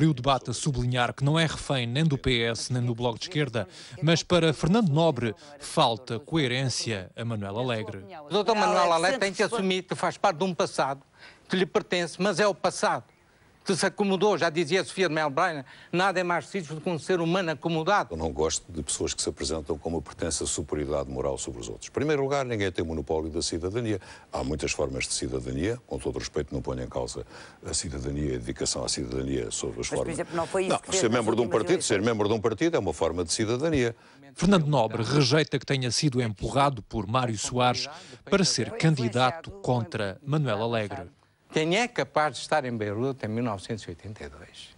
abriu o debate a sublinhar que não é refém nem do PS nem do Bloco de Esquerda, mas para Fernando Nobre falta coerência a Manuel Alegre. O doutor Manuel Alegre tem que assumir que faz parte de um passado que lhe pertence, mas é o passado que se acomodou, já dizia Sofia de Melbourne, nada é mais preciso do que um ser humano acomodado. Eu não gosto de pessoas que se apresentam como pertença pretensa superioridade moral sobre os outros. Em primeiro lugar, ninguém tem monopólio da cidadania. Há muitas formas de cidadania, com todo respeito, não ponho em causa a cidadania, a dedicação à cidadania sobre as Mas, formas. Por exemplo, não foi isso não, que ser membro de um partido, ser membro de um partido é uma forma de cidadania. Fernando Nobre rejeita que tenha sido empurrado por Mário Soares para ser candidato contra Manuel Alegre. Quem é capaz de estar em Beirute em 1982?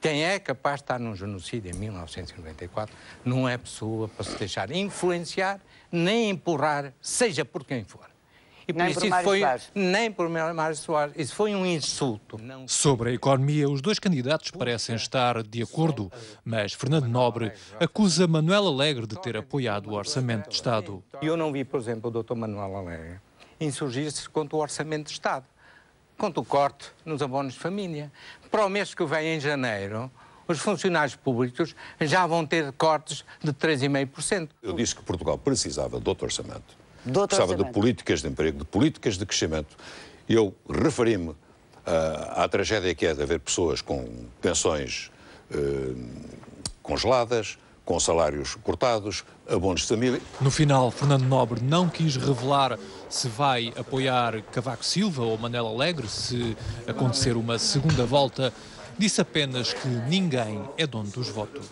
Quem é capaz de estar num genocídio em 1994 não é pessoa para se deixar influenciar nem empurrar, seja por quem for. E nem por, isso foi, Soares. nem por Mário Soares. Isso foi um insulto. Sobre a economia, os dois candidatos parecem estar de acordo, mas Fernando Nobre acusa Manuel Alegre de ter apoiado o Orçamento de Estado. Eu não vi, por exemplo, o Dr. Manuel Alegre insurgir-se contra o Orçamento de Estado contra o corte nos abonos de família. Para o mês que vem, em janeiro, os funcionários públicos já vão ter cortes de 3,5%. Eu disse que Portugal precisava de outro orçamento. outro precisava orçamento. de políticas de emprego, de políticas de crescimento. Eu referi-me uh, à tragédia que é de haver pessoas com pensões uh, congeladas, com salários cortados, abonos de família. No final, Fernando Nobre não quis revelar se vai apoiar Cavaco Silva ou Manela Alegre se acontecer uma segunda volta. Disse apenas que ninguém é dono dos votos.